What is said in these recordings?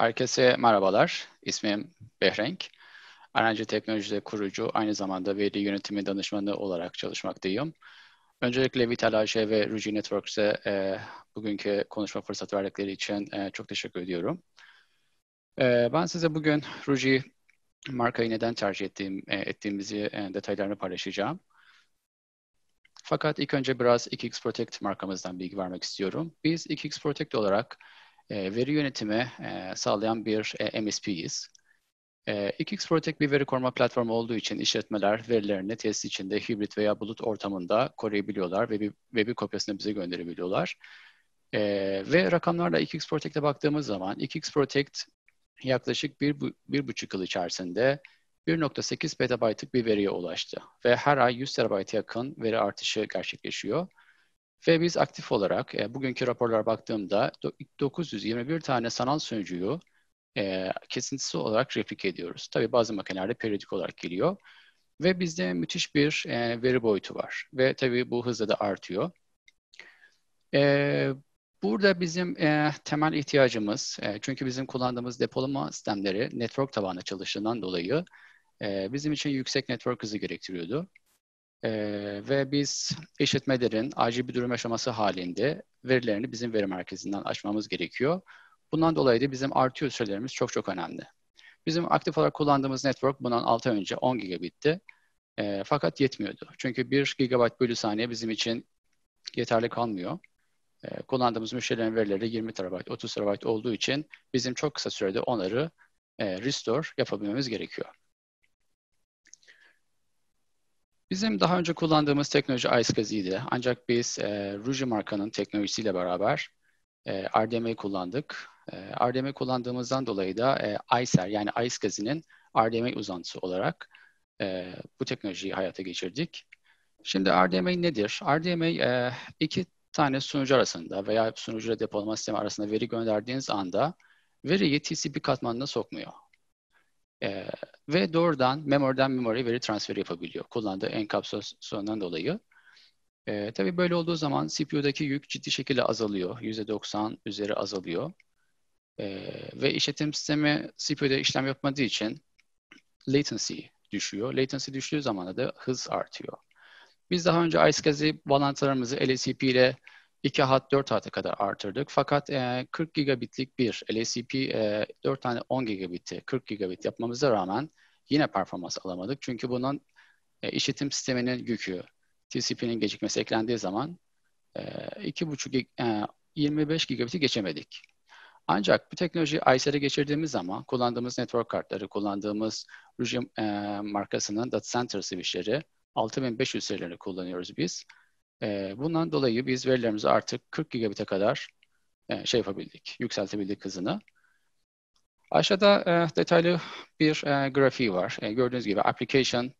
Herkese merhabalar. İsmim Behrenk. RNG Teknoloji'de kurucu, aynı zamanda veri yönetimi danışmanı olarak çalışmaktayım. Öncelikle Vital AŞ ve Ruji Networks'e e, bugünkü konuşma fırsatı verdikleri için e, çok teşekkür ediyorum. E, ben size bugün Ruji markayı neden tercih ettiğim, e, ettiğimizi e, detaylarını paylaşacağım. Fakat ilk önce biraz 2x Protect markamızdan bilgi vermek istiyorum. Biz 2x Protect olarak e, veri yönetimi e, sağlayan bir e, MSP'yiz. E, Protect bir veri koruma platformu olduğu için işletmeler verilerini tesis içinde hibrit veya bulut ortamında koruyabiliyorlar ve bir, ve kopyasını bize gönderebiliyorlar. E, ve rakamlarla 2 Protect'e baktığımız zaman 2 Protect yaklaşık bir, bu bir buçuk yıl içerisinde 1.8 petabaytlık bir veriye ulaştı ve her ay 100 terabayt yakın veri artışı gerçekleşiyor. Ve biz aktif olarak e, bugünkü raporlara baktığımda 921 tane sanal sunucuyu e, kesintisi olarak replik ediyoruz. Tabi bazı makinelerde periyodik olarak geliyor. Ve bizde müthiş bir e, veri boyutu var. Ve tabi bu hızla da artıyor. E, burada bizim e, temel ihtiyacımız, e, çünkü bizim kullandığımız depolama sistemleri network tabanlı çalıştığından dolayı e, bizim için yüksek network hızı gerektiriyordu. E, ve biz işletmelerin acil bir durum yaşaması halinde verilerini bizim veri merkezinden açmamız gerekiyor. Bundan dolayı da bizim artıyor sürelerimiz çok çok önemli. Bizim aktif olarak kullandığımız network bundan 6 ay önce 10 gigabitti. E, fakat yetmiyordu. Çünkü 1 gigabyte bölü saniye bizim için yeterli kalmıyor. E, kullandığımız müşterilerin verileri 20 terabayt, 30 terabayt olduğu için bizim çok kısa sürede onları e, restore yapabilmemiz gerekiyor. Bizim daha önce kullandığımız teknoloji iSCSI'ydi. Ancak biz e, Ruji markanın teknolojisiyle beraber e, RDM'yi kullandık. E, RDM'yi kullandığımızdan dolayı da e, ICER yani iSCSI'nin RDMA uzantısı olarak e, bu teknolojiyi hayata geçirdik. Şimdi RDMA nedir? RDMA e, iki tane sunucu arasında veya sunucu ile depolama sistemi arasında veri gönderdiğiniz anda veriyi TCP katmanına sokmuyor. E, ve doğrudan memoriden memoriye veri transferi yapabiliyor kullandığı enkapsülasyondan dolayı. E, tabii böyle olduğu zaman CPU'daki yük ciddi şekilde azalıyor. %90 üzeri azalıyor. E, ve işletim sistemi CPU'da işlem yapmadığı için latency düşüyor. Latency düştüğü zaman da hız artıyor. Biz daha önce iSCSI bağlantılarımızı LSCP e ile 2 hat 4 hata kadar artırdık. Fakat e, 40 gigabitlik bir LACP e, 4 tane 10 gigabiti 40 gigabit yapmamıza rağmen yine performans alamadık. Çünkü bunun e, işitim sisteminin yükü, TCP'nin gecikmesi eklendiği zaman e, 2.5 e, 25 gigabiti geçemedik. Ancak bu teknolojiyi ISR'e geçirdiğimiz zaman kullandığımız network kartları, kullandığımız Rujim e, markasının data center switchleri 6500 serilerini kullanıyoruz biz. E, bundan dolayı biz verilerimizi artık 40 gigabit'e kadar e, şey yapabildik, yükseltebildik hızını. Aşağıda e, detaylı bir e, grafiği var. E, gördüğünüz gibi application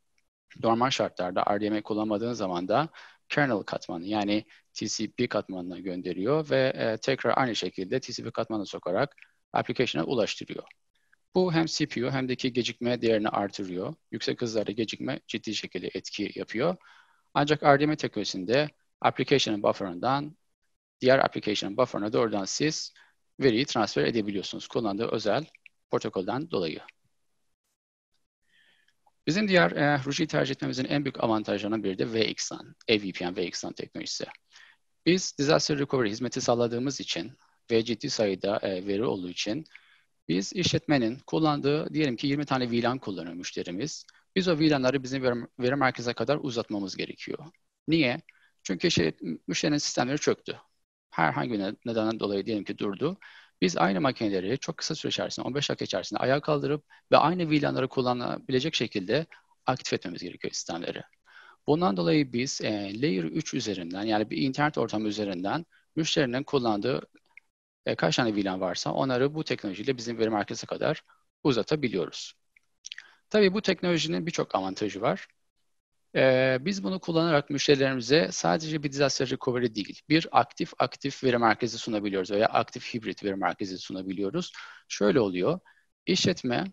normal şartlarda RDMA kullanmadığın zaman da kernel katmanı yani TCP katmanına gönderiyor ve e, tekrar aynı şekilde TCP katmanına sokarak application'a ulaştırıyor. Bu hem CPU hem de ki gecikme değerini artırıyor. Yüksek hızlarda gecikme ciddi şekilde etki yapıyor. Ancak RDMA teknolojisinde application buffer'ından diğer application buffer'ına doğrudan siz veriyi transfer edebiliyorsunuz kullandığı özel protokolden dolayı. Bizim diğer e, Ruji'yi tercih etmemizin en büyük avantajlarından biri de VXLAN, EVPN VXLAN teknolojisi. Biz disaster recovery hizmeti sağladığımız için ve ciddi sayıda e, veri olduğu için biz işletmenin kullandığı diyelim ki 20 tane VLAN kullanıyor müşterimiz. Biz o VLAN'ları bizim veri, veri merkeze kadar uzatmamız gerekiyor. Niye? Çünkü şey, müşterinin sistemleri çöktü. Herhangi bir nedenden dolayı diyelim ki durdu. Biz aynı makineleri çok kısa süre içerisinde, 15 dakika içerisinde ayağa kaldırıp ve aynı VLAN'ları kullanabilecek şekilde aktif etmemiz gerekiyor sistemleri. Bundan dolayı biz e, Layer 3 üzerinden yani bir internet ortamı üzerinden müşterinin kullandığı e, kaç tane VLAN varsa onları bu teknolojiyle bizim veri merkeze kadar uzatabiliyoruz. Tabii bu teknolojinin birçok avantajı var. Ee, biz bunu kullanarak müşterilerimize sadece bir disaster recovery değil, bir aktif aktif veri merkezi sunabiliyoruz veya aktif hibrit veri merkezi sunabiliyoruz. Şöyle oluyor, işletme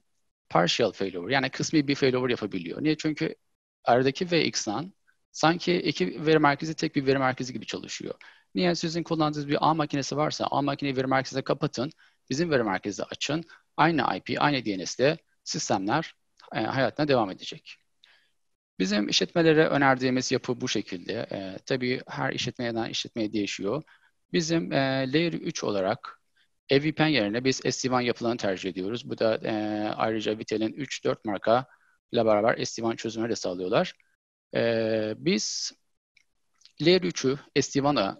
partial failover yani kısmi bir failover yapabiliyor. Niye? Çünkü aradaki VXLAN sanki iki veri merkezi tek bir veri merkezi gibi çalışıyor. Niye? Sizin kullandığınız bir ağ makinesi varsa ağ makineyi veri merkezine kapatın, bizim veri merkezde açın, aynı IP, aynı DNS'de sistemler e, hayatına devam edecek. Bizim işletmelere önerdiğimiz yapı bu şekilde. E, tabii her işletmeden işletmeye değişiyor. Bizim e, Layer 3 olarak EVPN yerine biz SD-WAN tercih ediyoruz. Bu da e, ayrıca Vitel'in 3-4 marka ile beraber SD-WAN çözümleri de sağlıyorlar. E, biz Layer 3'ü sd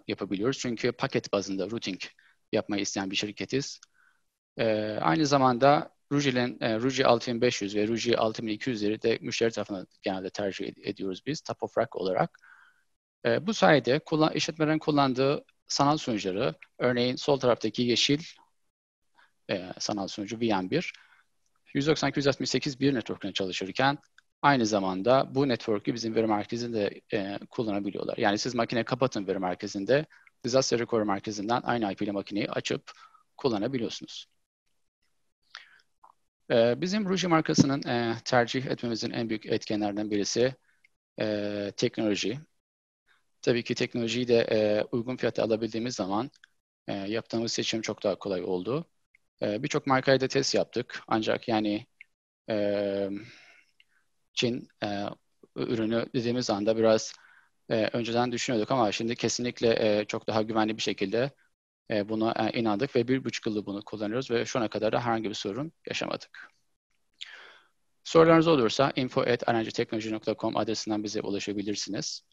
yapabiliyoruz. Çünkü paket bazında routing yapmayı isteyen bir şirketiz. E, aynı zamanda Ruji'nin e, Ruji 6500 ve Ruji 6200'leri de müşteri tarafından genelde tercih ediyoruz biz top of rack olarak. E, bu sayede kullan, işletmelerin kullandığı sanal sunucuları, örneğin sol taraftaki yeşil e, sanal sunucu VM1, 192.168 bir network'üne çalışırken aynı zamanda bu network'ü bizim veri merkezinde e, kullanabiliyorlar. Yani siz makine kapatın veri merkezinde, disaster recovery merkezinden aynı IP ile makineyi açıp kullanabiliyorsunuz. Bizim Ruji markasının tercih etmemizin en büyük etkenlerden birisi teknoloji. Tabii ki teknolojiyi de uygun fiyata alabildiğimiz zaman yaptığımız seçim çok daha kolay oldu. Birçok markayla da test yaptık. Ancak yani Çin ürünü dediğimiz anda biraz önceden düşünüyorduk ama şimdi kesinlikle çok daha güvenli bir şekilde e, buna e, inandık ve bir buçuk yıldır bunu kullanıyoruz ve şu ana kadar da herhangi bir sorun yaşamadık. Sorularınız olursa info.enerjiteknoloji.com adresinden bize ulaşabilirsiniz.